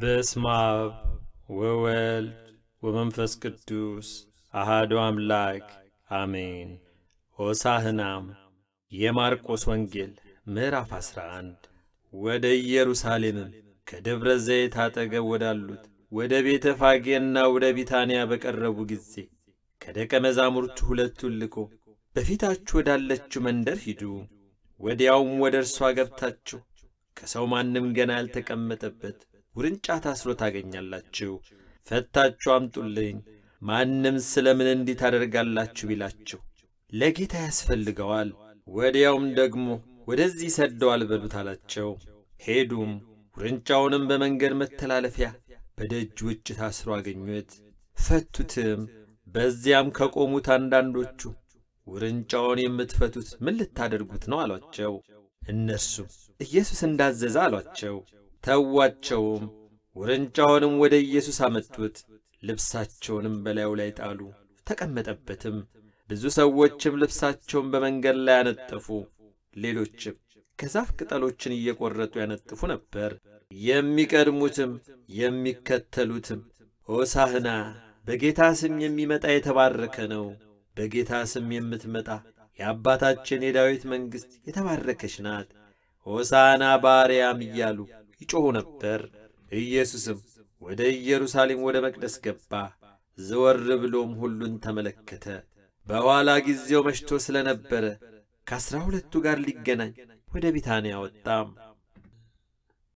በስመ አብ ወወልድ ወመንፈስ ቅዱስ አሃዱ አምላክ አሜን። ሆሳህናም የማርቆስ ወንጌል ምዕራፍ 11 ወደ ኢየሩሳሌምም ከደብረ ዘይት አጠገብ ወዳሉት ወደ ቤተ ፋጌና ወደ ቢታንያ በቀረቡ ጊዜ ከደቀ መዛሙርቱ ሁለቱን ልኮ በፊታችሁ ወዳለችው መንደር ሂዱ፣ ወዲያውም ወደ እርሷ ገብታችሁ ከሰው ማንም ገና ያልተቀመጠበት ውርንጫ ታስሮ ታገኛላችሁ። ፈታችሁ አምጡልኝ። ማንም ስለ ምን እንዲህ ታደርጋላችሁ ቢላችሁ ለጌታ ያስፈልገዋል፣ ወዲያውም ደግሞ ወደዚህ ሰደዋል በሉት አላቸው። ሄዱም ውርንጫውንም በመንገድ መተላለፊያ በደጅ ውጭ ታስሮ አገኙት፣ ፈቱትም። በዚያም ከቆሙት አንዳንዶቹ ውርንጫውን የምትፈቱት ምን ልታደርጉት ነው አሏቸው። እነርሱም ኢየሱስ እንዳዘዘ አሏቸው። ተዋቸውም። ውርንጫውንም ወደ ኢየሱስ አመጡት፣ ልብሳቸውንም በላዩ ላይ ጣሉ፣ ተቀመጠበትም። ብዙ ሰዎችም ልብሳቸውን በመንገድ ላይ አነጠፉ ሌሎችም ከዛፍ ቅጠሎችን እየቈረጡ ያነጥፉ ነበር። የሚቀድሙትም የሚከተሉትም ሆሳህና በጌታ ስም የሚመጣ የተባረከ ነው፣ በጌታ ስም የምትመጣ የአባታችን የዳዊት መንግሥት የተባረከች ናት፣ ሆሳና በአርያም እያሉ ይጮኹ ነበር። ኢየሱስም ወደ ኢየሩሳሌም ወደ መቅደስ ገባ። ዘወር ብሎም ሁሉን ተመለከተ። በኋላ ጊዜው መሽቶ ስለ ነበረ ከአሥራ ሁለቱ ጋር ሊገናኝ ወደ ቢታንያ ወጣም።